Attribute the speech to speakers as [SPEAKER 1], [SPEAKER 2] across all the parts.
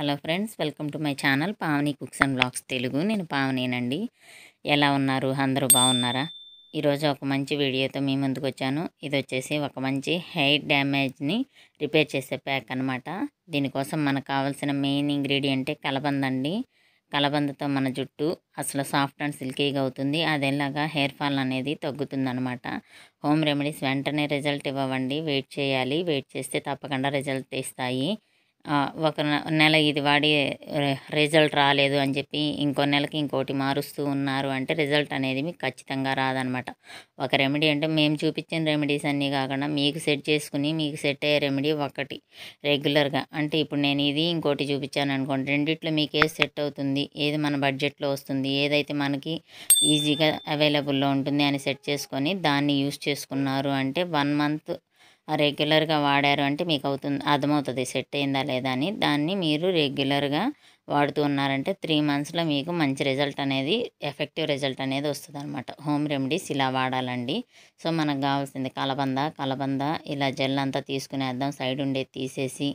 [SPEAKER 1] hello friends welcome to my channel Pavani cooks and blogs Telugu నేను పావనేనండి ఎలా ఉన్నారు అందరూ బాగున్నారా ఈరోజు ఒక మంచి వీడియోతో మీ ముందుకు వచ్చాను ఇది వచ్చేసి ఒక మంచి హెయిర్ డ్యామేజ్ని రిపేర్ చేసే ప్యాక్ అనమాట దీనికోసం మనకు కావాల్సిన మెయిన్ ఇంగ్రీడియంటే కలబంద అండి కలబందతో మన జుట్టు అసలు సాఫ్ట్ అండ్ సిల్కీగా అవుతుంది అదేలాగా హెయిర్ ఫాల్ అనేది తగ్గుతుందనమాట హోమ్ రెమెడీస్ వెంటనే రిజల్ట్ ఇవ్వండి వెయిట్ చేయాలి వెయిట్ చేస్తే తప్పకుండా రిజల్ట్ ఇస్తాయి ఒక నెల ఇది వాడి రిజల్ట్ రాలేదు అని చెప్పి ఇంకో నెలకి ఇంకోటి మారుస్తూ ఉన్నారు అంటే రిజల్ట్ అనేది మీకు ఖచ్చితంగా రాదనమాట ఒక రెమెడీ అంటే మేము చూపించిన రెమెడీస్ అన్నీ కాకుండా మీకు సెట్ చేసుకుని మీకు సెట్ అయ్యే రెమెడీ ఒకటి రెగ్యులర్గా అంటే ఇప్పుడు నేను ఇది ఇంకోటి చూపించాను అనుకోండి రెండిట్లో మీకు ఏది సెట్ అవుతుంది ఏది మన బడ్జెట్లో వస్తుంది ఏదైతే మనకి ఈజీగా అవైలబుల్లో ఉంటుంది అని సెట్ చేసుకొని దాన్ని యూస్ చేసుకున్నారు అంటే వన్ మంత్ రెగ్యులర్గా వాడారు అంటే మీకు అవుతుంది అర్థమవుతుంది సెట్ అయిందా లేదా అని దాన్ని మీరు రెగ్యులర్గా వాడుతూ ఉన్నారంటే త్రీ మంత్స్లో మీకు మంచి రిజల్ట్ అనేది ఎఫెక్టివ్ రిజల్ట్ అనేది వస్తుంది అనమాట హోమ్ రెమెడీస్ ఇలా వాడాలండి సో మనకు కావాల్సింది కలబంద కలబంద ఇలా జెల్ అంతా తీసుకునేద్దాం సైడ్ ఉండేది తీసేసి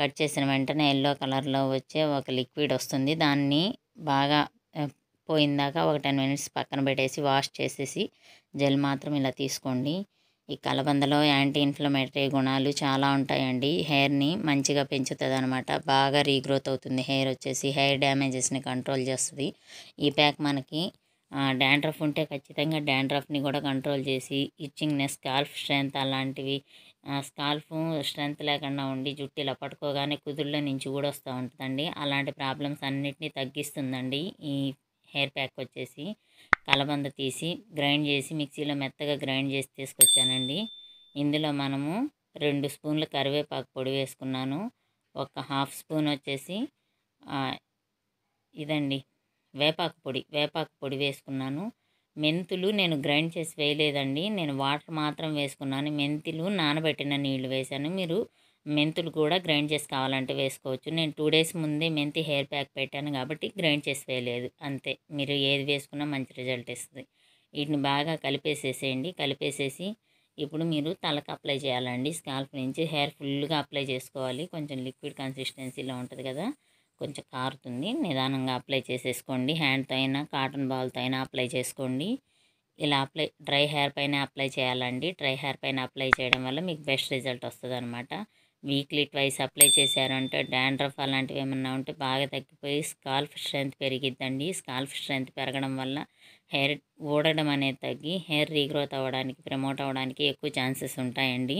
[SPEAKER 1] కట్ చేసిన వెంటనే ఎల్లో కలర్లో వచ్చే ఒక లిక్విడ్ వస్తుంది దాన్ని బాగా పోయిందాక ఒక టెన్ మినిట్స్ పక్కన పెట్టేసి వాష్ చేసేసి జెల్ మాత్రం ఇలా తీసుకోండి ఈ కలబందలో యాంటీ ఇన్ఫ్లమేటరీ గుణాలు చాలా ఉంటాయండి హెయిర్ని మంచిగా పెంచుతుంది అనమాట బాగా రీగ్రోత్ అవుతుంది హెయిర్ వచ్చేసి హెయిర్ డ్యామేజెస్ని కంట్రోల్ చేస్తుంది ఈ ప్యాక్ మనకి డాండ్రఫ్ ఉంటే ఖచ్చితంగా డాండ్రఫ్ని కూడా కంట్రోల్ చేసి ఇచ్చింగ్నెస్ స్కాల్ఫ్ స్ట్రెంత్ అలాంటివి స్కాల్ఫ్ స్ట్రెంత్ లేకుండా ఉండి జుట్టు ఇలా పట్టుకోగానే కుదుళ్ళ నుంచి కూడా వస్తూ ఉంటుందండి అలాంటి ప్రాబ్లమ్స్ అన్నిటినీ తగ్గిస్తుందండి ఈ హెయిర్ ప్యాక్ వచ్చేసి కలబంద తీసి గ్రైండ్ చేసి మిక్సీలో మెత్తగా గ్రైండ్ చేసి తీసుకొచ్చానండి ఇందులో మనము రెండు స్పూన్ల కరివేపాకు పొడి వేసుకున్నాను ఒక హాఫ్ స్పూన్ వచ్చేసి ఇదండి వేపాకు పొడి వేపాకు పొడి వేసుకున్నాను మెంతులు నేను గ్రైండ్ చేసి వేయలేదండి నేను వాటర్ మాత్రం వేసుకున్నాను మెంతులు నానబెట్టిన నీళ్లు వేశాను మీరు మెంతులు కూడా గ్రైండ్ చేసి కావాలంటే వేసుకోవచ్చు నేను టూ డేస్ ముందే మెంతి హెయిర్ ప్యాక్ పెట్టాను కాబట్టి గ్రైండ్ చేసి వేయలేదు అంతే మీరు ఏది వేసుకున్నా మంచి రిజల్ట్ ఇస్తుంది వీటిని బాగా కలిపేసేసేయండి కలిపేసేసి ఇప్పుడు మీరు తలకు అప్లై చేయాలండి స్కాల్ప్ నుంచి హెయిర్ ఫుల్గా అప్లై చేసుకోవాలి కొంచెం లిక్విడ్ కన్సిస్టెన్సీలో ఉంటుంది కదా కొంచెం కారుతుంది నిదానంగా అప్లై చేసేసుకోండి హ్యాండ్తో అయినా కాటన్ బాల్తో అయినా అప్లై చేసుకోండి ఇలా అప్లై డ్రై హెయిర్ పైన అప్లై చేయాలండి డ్రై హెయిర్ పైన అప్లై చేయడం వల్ల మీకు బెస్ట్ రిజల్ట్ వస్తుంది వీక్లీ ట్వైస్ అప్లై చేశారంటే డాండ్రఫ్ అలాంటివి ఏమన్నా ఉంటే బాగా తగ్గిపోయి స్కాల్ఫ్ స్ట్రెంత్ పెరిగిద్దండి స్కాల్ఫ్ స్ట్రెంత్ పెరగడం వల్ల హెయిర్ ఊడడం అనేది తగ్గి హెయిర్ రీగ్రోత్ అవ్వడానికి ప్రమోట్ అవ్వడానికి ఎక్కువ ఛాన్సెస్ ఉంటాయండి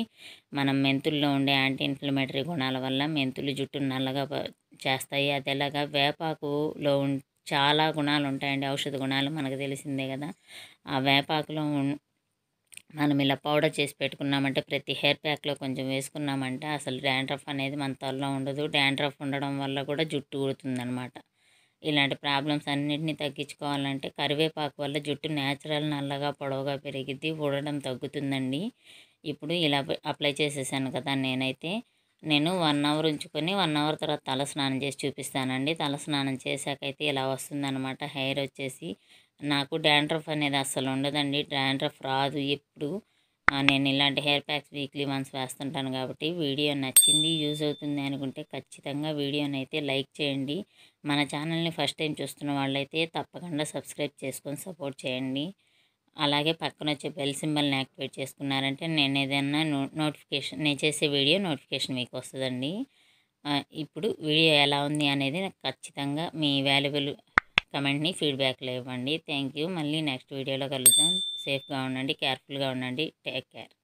[SPEAKER 1] మనం మెంతుల్లో ఉండే యాంటీ ఇన్ఫ్లమేటరీ గుణాల వల్ల మెంతులు జుట్టు నల్లగా చేస్తాయి అది ఎలాగా వేపాకులో చాలా గుణాలు ఉంటాయండి ఔషధ గుణాలు మనకు తెలిసిందే కదా ఆ వేపాకులో మనం ఇలా పౌడర్ చేసి పెట్టుకున్నామంటే ప్రతి హెయిర్ ప్యాక్లో కొంచెం వేసుకున్నామంటే అసలు డాండ్రఫ్ అనేది మన తలలో ఉండదు డాండ్రఫ్ ఉండడం వల్ల కూడా జుట్టు ఊడుతుందనమాట ఇలాంటి ప్రాబ్లమ్స్ అన్నిటిని తగ్గించుకోవాలంటే కరివేపాకు వల్ల జుట్టు న్యాచురల్ నల్లగా పొడవుగా పెరిగిద్ది ఊడడం తగ్గుతుందండి ఇప్పుడు ఇలా అప్లై చేసేసాను కదా నేనైతే నేను వన్ అవర్ ఉంచుకొని వన్ అవర్ తర్వాత తల స్నానం చేసి చూపిస్తానండి తల స్నానం చేశాకైతే ఇలా వస్తుందన్నమాట హెయిర్ వచ్చేసి నాకు డాండ్రఫ్ అనేది అస్సలు ఉండదండి డాండ్రఫ్ రాదు ఎప్పుడు నేను ఇలాంటి హెయిర్ ప్యాక్స్ వీక్లీ వన్స్ వేస్తుంటాను కాబట్టి వీడియో నచ్చింది యూజ్ అవుతుంది అనుకుంటే ఖచ్చితంగా వీడియోని అయితే లైక్ చేయండి మన ఛానల్ని ఫస్ట్ టైం చూస్తున్న వాళ్ళైతే తప్పకుండా సబ్స్క్రైబ్ చేసుకొని సపోర్ట్ చేయండి అలాగే పక్కన వచ్చే బెల్ సింబల్ని యాక్టివేట్ చేసుకున్నారంటే నేను ఏదైనా నోటిఫికేషన్ నేను చేసే వీడియో నోటిఫికేషన్ మీకు వస్తుందండి ఇప్పుడు వీడియో ఎలా ఉంది అనేది ఖచ్చితంగా మీ వాల్యుబుల్ కమెంట్ని ఫీడ్బ్యాక్లో ఇవ్వండి థ్యాంక్ యూ మళ్ళీ నెక్స్ట్ వీడియోలో కలుద్దాం సేఫ్గా ఉండండి కేర్ఫుల్గా ఉండండి టేక్ కేర్